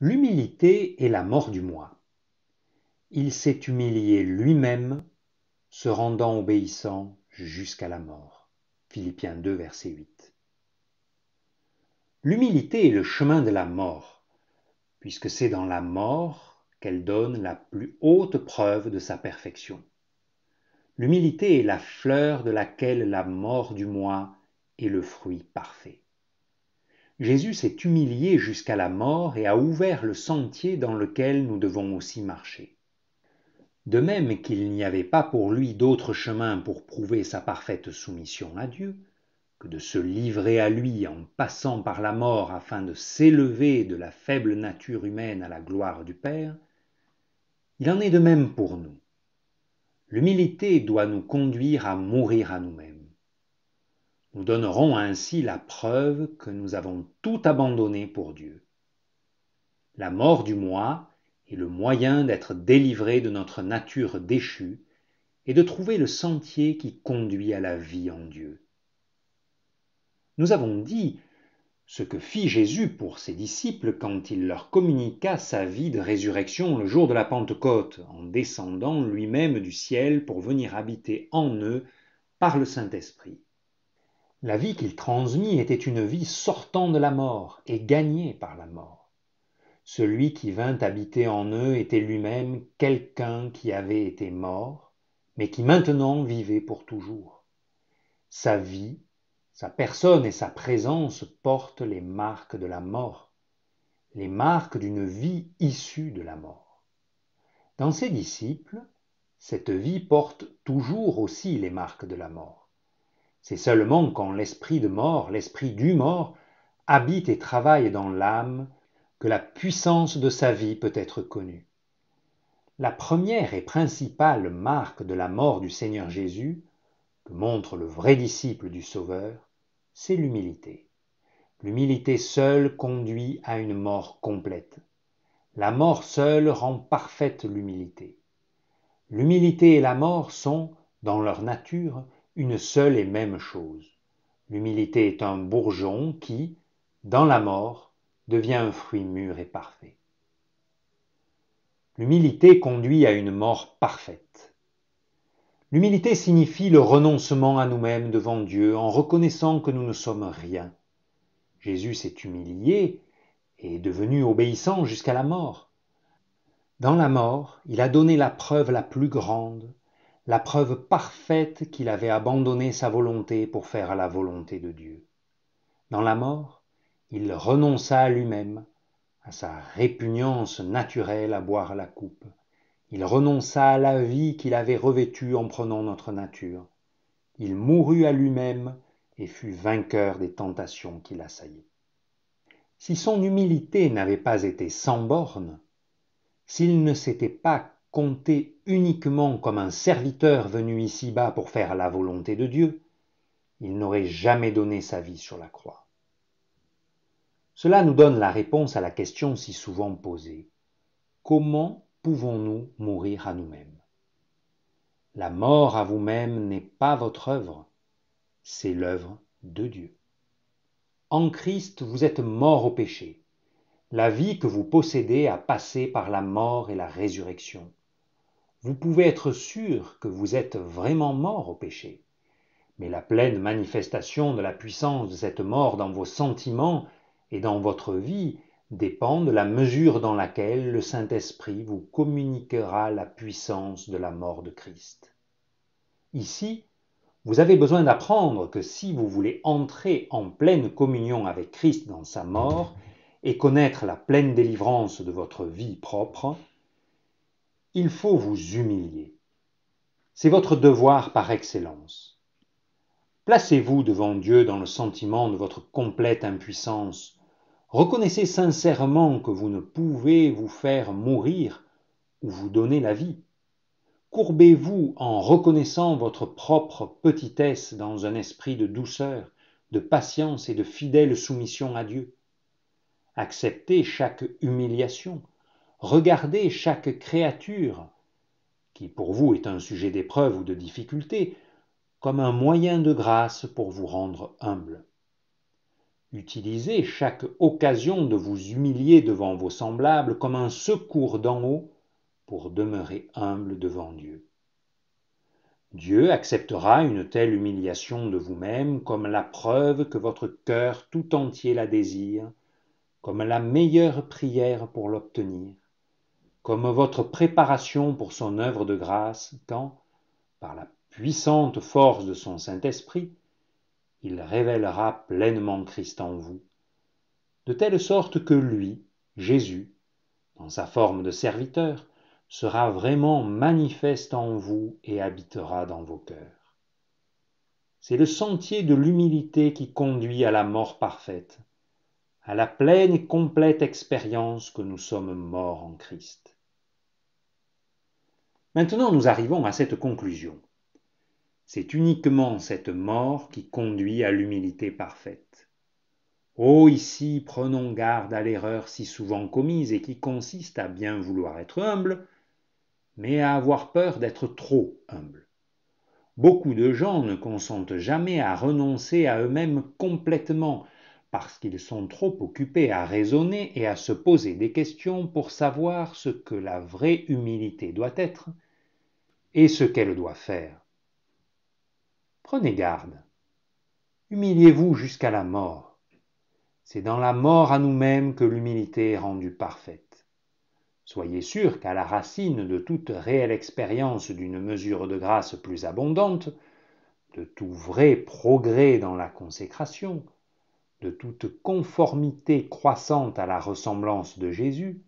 L'humilité est la mort du moi. Il s'est humilié lui-même, se rendant obéissant jusqu'à la mort. Philippiens 2, verset 8. L'humilité est le chemin de la mort, puisque c'est dans la mort qu'elle donne la plus haute preuve de sa perfection. L'humilité est la fleur de laquelle la mort du moi est le fruit parfait. Jésus s'est humilié jusqu'à la mort et a ouvert le sentier dans lequel nous devons aussi marcher. De même qu'il n'y avait pas pour lui d'autre chemin pour prouver sa parfaite soumission à Dieu, que de se livrer à lui en passant par la mort afin de s'élever de la faible nature humaine à la gloire du Père, il en est de même pour nous. L'humilité doit nous conduire à mourir à nous-mêmes nous donnerons ainsi la preuve que nous avons tout abandonné pour Dieu. La mort du moi est le moyen d'être délivré de notre nature déchue et de trouver le sentier qui conduit à la vie en Dieu. Nous avons dit ce que fit Jésus pour ses disciples quand il leur communiqua sa vie de résurrection le jour de la Pentecôte, en descendant lui-même du ciel pour venir habiter en eux par le Saint-Esprit. La vie qu'il transmit était une vie sortant de la mort et gagnée par la mort. Celui qui vint habiter en eux était lui-même quelqu'un qui avait été mort, mais qui maintenant vivait pour toujours. Sa vie, sa personne et sa présence portent les marques de la mort, les marques d'une vie issue de la mort. Dans ses disciples, cette vie porte toujours aussi les marques de la mort. C'est seulement quand l'esprit de mort, l'esprit du mort, habite et travaille dans l'âme que la puissance de sa vie peut être connue. La première et principale marque de la mort du Seigneur Jésus, que montre le vrai disciple du Sauveur, c'est l'humilité. L'humilité seule conduit à une mort complète. La mort seule rend parfaite l'humilité. L'humilité et la mort sont, dans leur nature, une seule et même chose. L'humilité est un bourgeon qui, dans la mort, devient un fruit mûr et parfait. L'humilité conduit à une mort parfaite. L'humilité signifie le renoncement à nous-mêmes devant Dieu en reconnaissant que nous ne sommes rien. Jésus s'est humilié et est devenu obéissant jusqu'à la mort. Dans la mort, il a donné la preuve la plus grande la preuve parfaite qu'il avait abandonné sa volonté pour faire à la volonté de Dieu. Dans la mort, il renonça à lui-même, à sa répugnance naturelle à boire la coupe. Il renonça à la vie qu'il avait revêtue en prenant notre nature. Il mourut à lui-même et fut vainqueur des tentations qui l'assaillaient. Si son humilité n'avait pas été sans bornes, s'il ne s'était pas compté uniquement comme un serviteur venu ici-bas pour faire la volonté de Dieu, il n'aurait jamais donné sa vie sur la croix. Cela nous donne la réponse à la question si souvent posée. Comment pouvons-nous mourir à nous-mêmes La mort à vous-même n'est pas votre œuvre, c'est l'œuvre de Dieu. En Christ, vous êtes mort au péché. La vie que vous possédez a passé par la mort et la résurrection vous pouvez être sûr que vous êtes vraiment mort au péché. Mais la pleine manifestation de la puissance de cette mort dans vos sentiments et dans votre vie dépend de la mesure dans laquelle le Saint-Esprit vous communiquera la puissance de la mort de Christ. Ici, vous avez besoin d'apprendre que si vous voulez entrer en pleine communion avec Christ dans sa mort et connaître la pleine délivrance de votre vie propre, il faut vous humilier. C'est votre devoir par excellence. Placez-vous devant Dieu dans le sentiment de votre complète impuissance. Reconnaissez sincèrement que vous ne pouvez vous faire mourir ou vous donner la vie. Courbez-vous en reconnaissant votre propre petitesse dans un esprit de douceur, de patience et de fidèle soumission à Dieu. Acceptez chaque humiliation, Regardez chaque créature, qui pour vous est un sujet d'épreuve ou de difficulté, comme un moyen de grâce pour vous rendre humble. Utilisez chaque occasion de vous humilier devant vos semblables comme un secours d'en haut pour demeurer humble devant Dieu. Dieu acceptera une telle humiliation de vous-même comme la preuve que votre cœur tout entier la désire, comme la meilleure prière pour l'obtenir comme votre préparation pour son œuvre de grâce quand, par la puissante force de son Saint-Esprit, il révélera pleinement Christ en vous, de telle sorte que lui, Jésus, dans sa forme de serviteur, sera vraiment manifeste en vous et habitera dans vos cœurs. C'est le sentier de l'humilité qui conduit à la mort parfaite, à la pleine et complète expérience que nous sommes morts en Christ. Maintenant nous arrivons à cette conclusion. C'est uniquement cette mort qui conduit à l'humilité parfaite. Oh ici, prenons garde à l'erreur si souvent commise et qui consiste à bien vouloir être humble, mais à avoir peur d'être trop humble. Beaucoup de gens ne consentent jamais à renoncer à eux-mêmes complètement, parce qu'ils sont trop occupés à raisonner et à se poser des questions pour savoir ce que la vraie humilité doit être, et ce qu'elle doit faire. Prenez garde. Humiliez-vous jusqu'à la mort. C'est dans la mort à nous-mêmes que l'humilité est rendue parfaite. Soyez sûr qu'à la racine de toute réelle expérience d'une mesure de grâce plus abondante, de tout vrai progrès dans la consécration, de toute conformité croissante à la ressemblance de Jésus,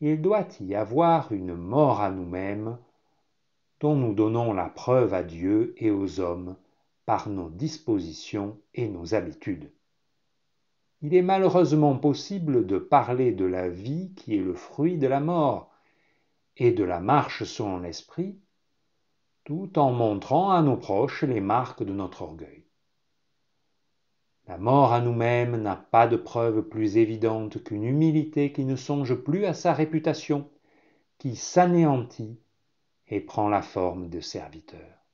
il doit y avoir une mort à nous-mêmes nous donnons la preuve à Dieu et aux hommes par nos dispositions et nos habitudes. Il est malheureusement possible de parler de la vie qui est le fruit de la mort et de la marche selon l'esprit, tout en montrant à nos proches les marques de notre orgueil. La mort à nous-mêmes n'a pas de preuve plus évidente qu'une humilité qui ne songe plus à sa réputation, qui s'anéantit et prend la forme de serviteur.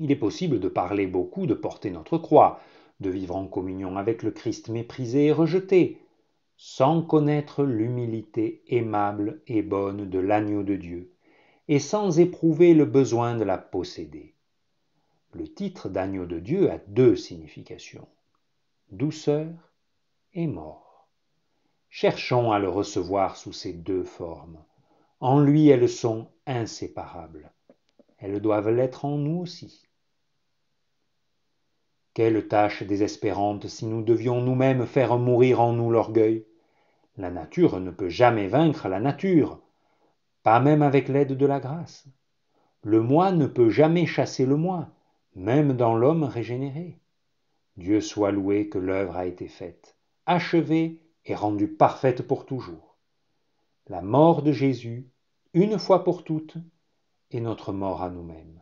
Il est possible de parler beaucoup, de porter notre croix, de vivre en communion avec le Christ méprisé et rejeté, sans connaître l'humilité aimable et bonne de l'agneau de Dieu, et sans éprouver le besoin de la posséder. Le titre d'agneau de Dieu a deux significations, douceur et mort. Cherchons à le recevoir sous ces deux formes. En lui elles sont inséparables. Elles doivent l'être en nous aussi. Quelle tâche désespérante si nous devions nous-mêmes faire mourir en nous l'orgueil. La nature ne peut jamais vaincre la nature, pas même avec l'aide de la grâce. Le moi ne peut jamais chasser le moi, même dans l'homme régénéré. Dieu soit loué que l'œuvre a été faite, achevée et rendue parfaite pour toujours. La mort de Jésus une fois pour toutes, et notre mort à nous-mêmes.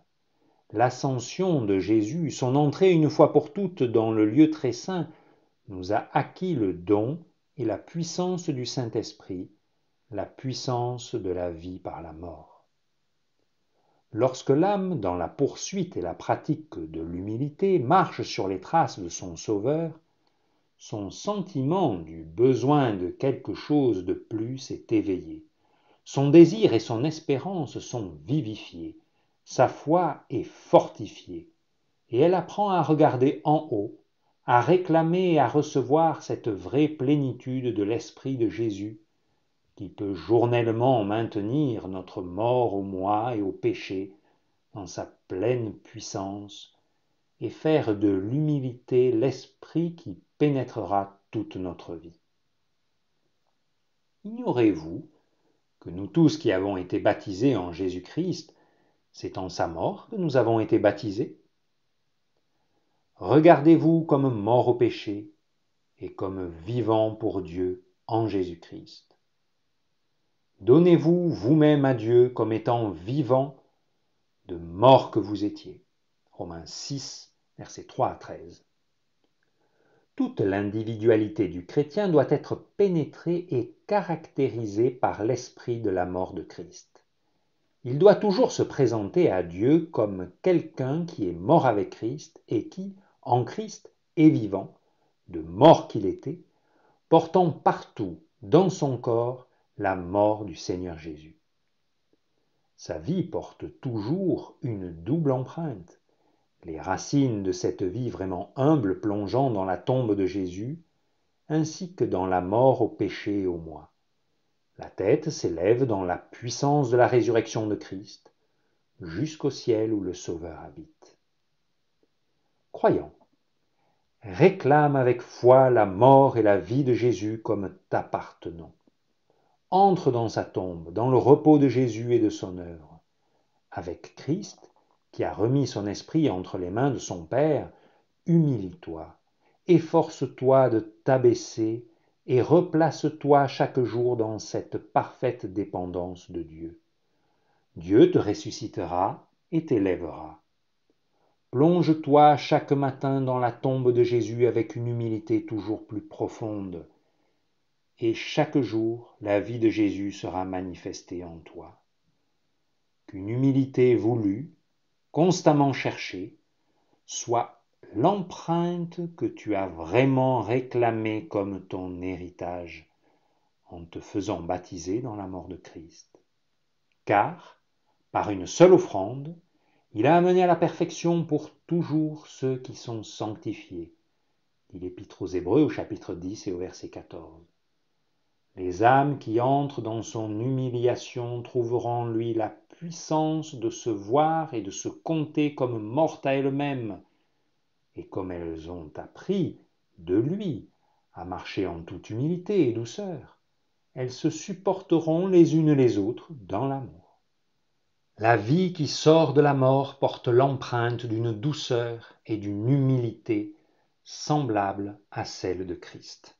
L'ascension de Jésus, son entrée une fois pour toutes dans le lieu très saint, nous a acquis le don et la puissance du Saint-Esprit, la puissance de la vie par la mort. Lorsque l'âme, dans la poursuite et la pratique de l'humilité, marche sur les traces de son Sauveur, son sentiment du besoin de quelque chose de plus est éveillé. Son désir et son espérance sont vivifiés, sa foi est fortifiée, et elle apprend à regarder en haut, à réclamer et à recevoir cette vraie plénitude de l'Esprit de Jésus, qui peut journellement maintenir notre mort au moi et au péché dans sa pleine puissance, et faire de l'humilité l'esprit qui pénétrera toute notre vie. Ignorez-vous nous tous qui avons été baptisés en Jésus-Christ, c'est en sa mort que nous avons été baptisés. Regardez-vous comme mort au péché et comme vivant pour Dieu en Jésus-Christ. Donnez-vous vous-même à Dieu comme étant vivant de mort que vous étiez. Romains 6, versets 3 à 13. Toute l'individualité du chrétien doit être pénétrée et caractérisée par l'esprit de la mort de Christ. Il doit toujours se présenter à Dieu comme quelqu'un qui est mort avec Christ et qui, en Christ, est vivant, de mort qu'il était, portant partout dans son corps la mort du Seigneur Jésus. Sa vie porte toujours une double empreinte, les racines de cette vie vraiment humble plongeant dans la tombe de Jésus, ainsi que dans la mort au péché et au moi. La tête s'élève dans la puissance de la résurrection de Christ, jusqu'au ciel où le Sauveur habite. Croyant, réclame avec foi la mort et la vie de Jésus comme t'appartenant. Entre dans sa tombe, dans le repos de Jésus et de son œuvre. Avec Christ, qui a remis son esprit entre les mains de son Père, humilie-toi, efforce-toi de t'abaisser et replace-toi chaque jour dans cette parfaite dépendance de Dieu. Dieu te ressuscitera et t'élèvera. Plonge-toi chaque matin dans la tombe de Jésus avec une humilité toujours plus profonde, et chaque jour la vie de Jésus sera manifestée en toi. Qu'une humilité voulue constamment cherché soit l'empreinte que tu as vraiment réclamée comme ton héritage en te faisant baptiser dans la mort de Christ. Car, par une seule offrande, il a amené à la perfection pour toujours ceux qui sont sanctifiés. il l'Épître aux Hébreux au chapitre 10 et au verset 14. Les âmes qui entrent dans son humiliation trouveront en lui la puissance de se voir et de se compter comme mortes à elles-mêmes, et comme elles ont appris de lui à marcher en toute humilité et douceur, elles se supporteront les unes les autres dans l'amour. La vie qui sort de la mort porte l'empreinte d'une douceur et d'une humilité semblables à celle de Christ.